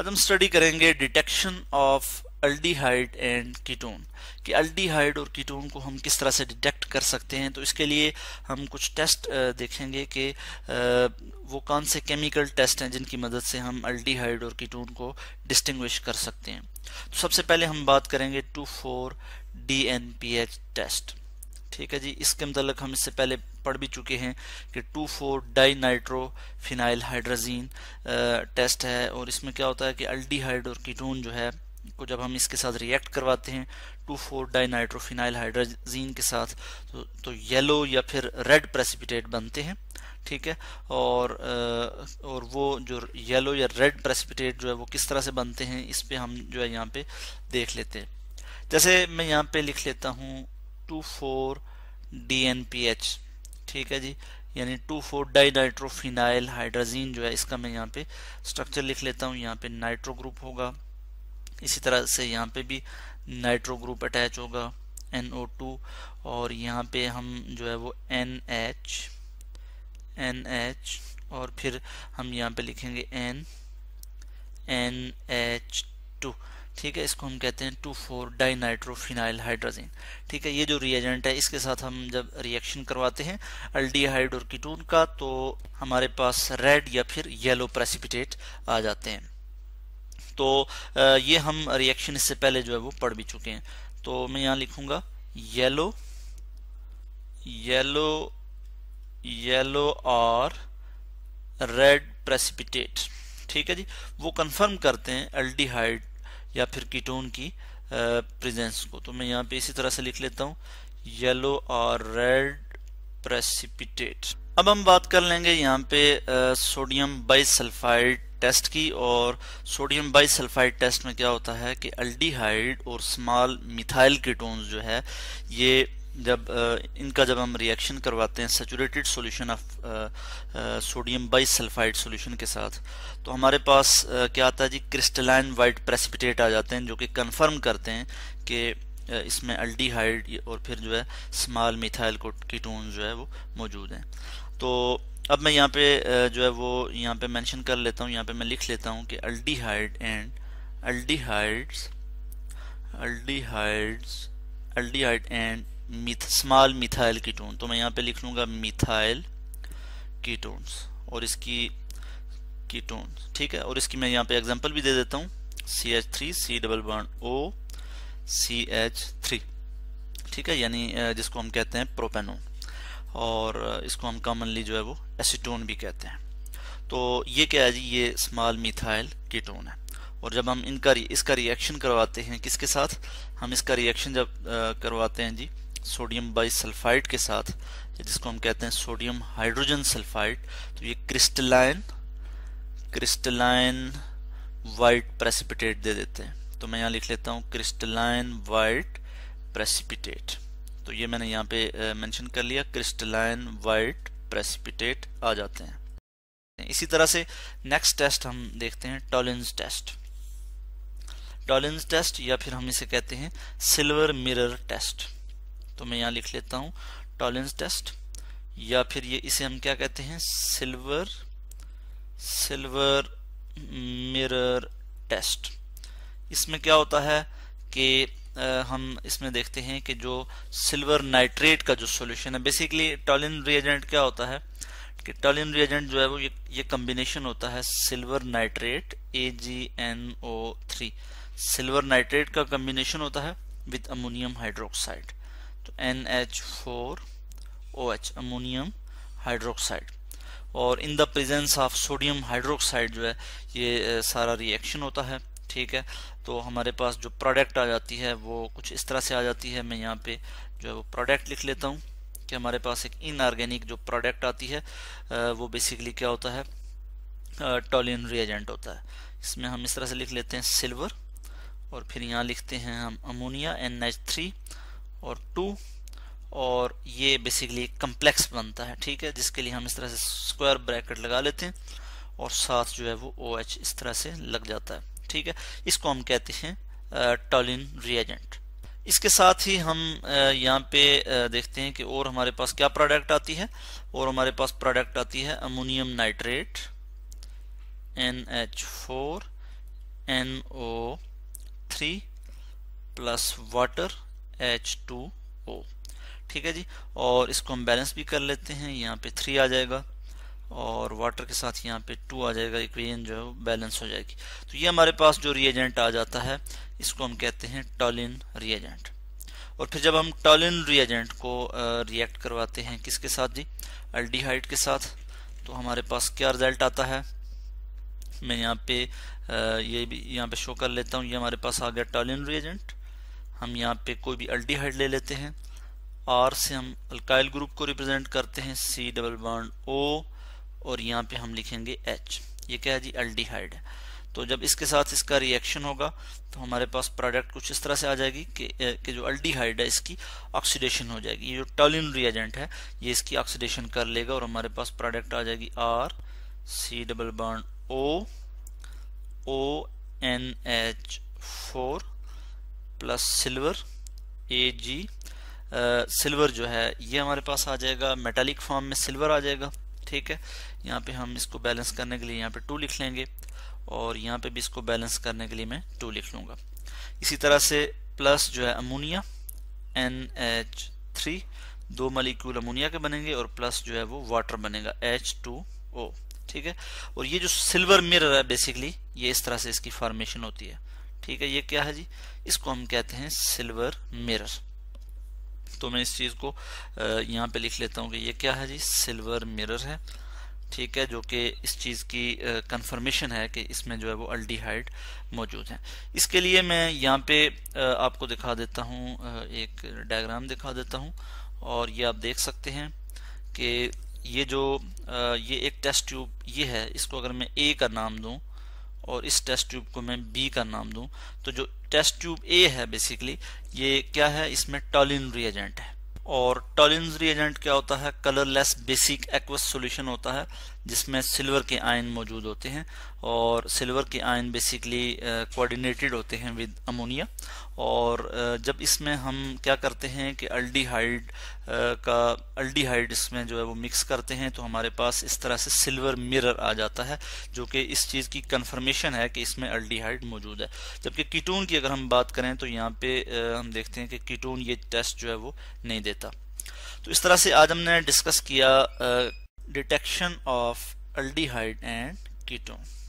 आज हम स्टडी करेंगे detection of aldehyde and ketone कि अल्डीहाइड और कीटोन को हम किस तरह से डिटेक्ट कर सकते हैं तो इसके लिए हम कुछ टेस्ट देखेंगे कि वो कौन से केमिकल टेस्ट हैं जिनकी मदद से हम अल्डीहाइड और कीटोन को डिस्टिंग्विश कर सकते हैं तो सबसे पहले हम बात करेंगे two four D N P H test ठीक है जी इसके मतलब हम इससे पहले पढ़ भी चुके हैं कि two four di nitro phenyl hydrazine test है और इसमें क्या होता है कि अल्डीहाइड और कीटोन जो है को जब हम इसके साथ रिएक्ट करवाते हैं two four di nitro phenyl hydrazine के साथ तो, तो येलो या फिर रेड प्रेसिपिटेट बनते हैं ठीक है और और वो जो येलो या रेड प्रेसिपिटेट जो है वो किस तरह से बनते हैं इस पर हम जो है यहाँ पे देख लेते हैं जैसे मैं यहाँ पे लिख लेता हूँ two four D N P H ठीक है जी यानी two four di nitrophenyl hydrazine जो है इसका मैं यहाँ पे स्ट्रक्चर लिख लेता हूँ यहाँ पे नाइट्रो ग्रुप होगा इसी तरह से यहाँ पे भी नाइट्रो ग्रुप अटैच होगा एन ओ टू और यहाँ पे हम जो है वो एन एच एन एच और फिर हम यहाँ पे लिखेंगे एन एन एच टू ठीक है इसको हम कहते हैं two four di nitrophenyl hydrogen ठीक है ये जो रिएजेंट है इसके साथ हम जब रिएक्शन करवाते हैं अल्डीहाइड और कीटून का तो हमारे पास रेड या फिर येलो प्रेसिपिटेट आ जाते हैं तो ये हम रिएक्शन इससे पहले जो है वो पढ़ भी चुके हैं तो मैं यहाँ लिखूंगा येलो येलो येलो और रेड प्रेसिपिटेट ठीक है जी वो कंफर्म करते हैं अल्डीहाइड या फिर कीटोन की प्रेजेंस को तो मैं यहाँ पे इसी तरह से लिख लेता हूँ येलो और रेड प्रेसिपिटेट अब हम बात कर लेंगे यहाँ पे सोडियम बाइसल्फाइड टेस्ट की और सोडियम बाइसल्फाइड टेस्ट में क्या होता है कि अल्डीहाइड और स्मॉल मिथाइल कीटोन्स जो है ये जब इनका जब हम रिएक्शन करवाते हैं saturated solution of sodium bi sulphide solution के साथ तो हमारे पास क्या आता है जी क्रिस्टलाइन वाइट प्रेसिपिटेट आ जाते हैं जो कि कन्फर्म करते हैं कि इसमें अल्डीहाइड और फिर जो है स्मॉल मिथाइल कीटोन जो है वो मौजूद हैं तो अब मैं यहाँ पे जो है वो यहाँ पे मेंशन कर लेता हूँ यहाँ पे मैं लिख लेता हूँ कि aldehyde and aldehydes aldehydes aldehyde and meth small methyl ketone तो मैं यहाँ पे लिख लूँगा मिथाइल कीटोन्स और इसकी कीटोन ठीक है और इसकी मैं यहाँ पे एग्जांपल भी दे देता हूँ C H three C double one O C H three ठीक है यानी जिसको हम कहते हैं प्रोपेनोन और इसको हम कॉमनली जो है वो एसीटोन भी कहते हैं तो ये क्या है जी ये स्मॉल मिथाइल कीटोन है और जब हम इनका इसका रिएक्शन करवाते हैं किसके साथ हम इसका रिएक्शन जब आ, करवाते हैं जी सोडियम बाइसल्फाइड के साथ जिसको हम कहते हैं सोडियम हाइड्रोजन सल्फाइड तो ये क्रिस्टलाइन क्रिस्टलाइन वाइट प्रेसिपिटेट दे देते हैं तो मैं यहाँ लिख लेता हूँ क्रिस्टलाइन वाइट प्रेसिपिटेट तो ये मैंने यहाँ पे मेंशन कर लिया क्रिस्टलाइन वाइट प्रेसिपिटेट आ जाते हैं इसी तरह से नेक्स्ट टेस्ट हम देखते हैं टॉलेंस टेस्ट टॉलेंस टेस्ट या फिर हम इसे कहते हैं सिल्वर मिरर टेस्ट तो मैं यहाँ लिख लेता हूँ टॉलेंस टेस्ट या फिर ये इसे हम क्या कहते हैं सिल्वर सिल्वर मिरर टेस्ट इसमें क्या होता है कि हम इसमें देखते हैं कि जो सिल्वर नाइट्रेट का जो सॉल्यूशन है बेसिकली टॉलिन रिएजेंट क्या होता है कि टॉलिन रिएजेंट जो है वो ये ये कम्बिनेशन होता है silver nitrate A G N O three silver nitrate का कम्बिनेशन होता है with ammonium hydroxide OH ammonium hydroxide और in the presence of sodium hydroxide जो है ये सारा रिएक्शन होता है ठीक है तो हमारे पास जो प्रोडक्ट आ जाती है वो कुछ इस तरह से आ जाती है मैं यहाँ पे जो है वो प्रोडक्ट लिख लेता हूँ कि हमारे पास एक इनऑर्गेनिक जो प्रोडक्ट आती है वो बेसिकली क्या होता है टॉलिन रिएजेंट होता है इसमें हम इस तरह से लिख लेते हैं सिल्वर और फिर यहाँ लिखते हैं हम अमोनिया एन एच थ्री और टू और ये बेसिकली कम्प्लेक्स बनता है ठीक है जिसके लिए हम इस तरह से स्क्वायर ब्रैकेट लगा लेते हैं और साथ जो है वो ओ OH इस तरह से लग जाता है ठीक है इसको हम कहते हैं टॉलिन रिएजेंट इसके साथ ही हम यहाँ पे देखते हैं कि और हमारे पास क्या प्रोडक्ट आती है और हमारे पास प्रोडक्ट आती है ammonium nitrate N H four N O three plus water H two O ठीक है जी और इसको हम बैलेंस भी कर लेते हैं यहाँ पे थ्री आ जाएगा और वाटर के साथ यहाँ पे टू आ जाएगा इक्वेशन जो है वो बैलेंस हो जाएगी तो ये हमारे पास जो रिएजेंट आ जाता है इसको हम कहते हैं टॉलिन रिएजेंट और फिर जब हम टॉलिन रिएजेंट को रिएक्ट करवाते हैं किसके साथ जी एल्डिहाइड के साथ तो हमारे पास क्या रिजल्ट आता है मैं यहाँ पे ये यह भी यहाँ पे शो कर लेता हूँ ये हमारे पास आ गया टॉलिन रिएजेंट हम यहाँ पे कोई भी हाइड ले लेते हैं आर से हम अल्काइल ग्रुप को रिप्रेजेंट करते हैं सी डबल बॉन्ड ओ और यहाँ पे हम लिखेंगे एच ये क्या है जी अल्डीहाइड है तो जब इसके साथ इसका रिएक्शन होगा तो हमारे पास प्रोडक्ट कुछ इस तरह से आ जाएगी कि, कि जो अल्डीहाइड है इसकी ऑक्सीडेशन हो जाएगी ये जो टॉलिन रिएजेंट है ये इसकी ऑक्सीडेशन कर लेगा और हमारे पास प्रोडक्ट आ जाएगी R C double bond O O N H four plus silver A G silver जो है ये हमारे पास आ जाएगा मेटालिक फॉर्म में सिल्वर आ जाएगा ठीक है यहाँ पे हम इसको बैलेंस करने के लिए यहाँ पे टू लिख लेंगे और यहाँ पे भी इसको बैलेंस करने के लिए मैं टू लिख लूँगा इसी तरह से प्लस जो है अमोनिया एन एच थ्री दो मलिक्यूल अमोनिया के बनेंगे और प्लस जो है वो वाटर बनेगा एच टू ओ ठीक है और ये जो सिल्वर मिरर है बेसिकली ये इस तरह से इसकी फॉर्मेशन होती है ठीक है ये क्या है जी इसको हम कहते हैं सिल्वर मिरर तो मैं इस चीज़ को यहाँ पे लिख लेता हूँ कि ये क्या है जी सिल्वर मिरर है ठीक है जो कि इस चीज़ की कंफर्मेशन है कि इसमें जो है वो अल्डीहाइड मौजूद है इसके लिए मैं यहाँ पे आपको दिखा देता हूँ एक डायग्राम दिखा देता हूँ और ये आप देख सकते हैं कि ये जो ये एक टेस्ट ट्यूब ये है इसको अगर मैं ए का नाम दूँ और इस टेस्ट ट्यूब को मैं बी का नाम दूं तो जो टेस्ट ट्यूब ए है बेसिकली ये क्या है इसमें टॉलिन रिएजेंट है और टॉलिन रिएजेंट क्या होता है कलरलेस बेसिक एक्वस सॉल्यूशन होता है जिसमें सिल्वर के आयन मौजूद होते हैं और सिल्वर के आयन बेसिकली कोऑर्डिनेटेड uh, होते हैं विद अमोनिया और uh, जब इसमें हम क्या करते हैं कि अल्डीहाइड uh, का अल्डीहाइड इसमें जो है वो मिक्स करते हैं तो हमारे पास इस तरह से सिल्वर मिरर आ जाता है जो कि इस चीज़ की कंफर्मेशन है कि इसमें अल्डीहाइड मौजूद है जबकि कीटून की अगर हम बात करें तो यहाँ पर हम देखते हैं कि कीटून ये टेस्ट जो है वो नहीं देता तो इस तरह से आज हमने डिस्कस किया detection of aldehyde and ketone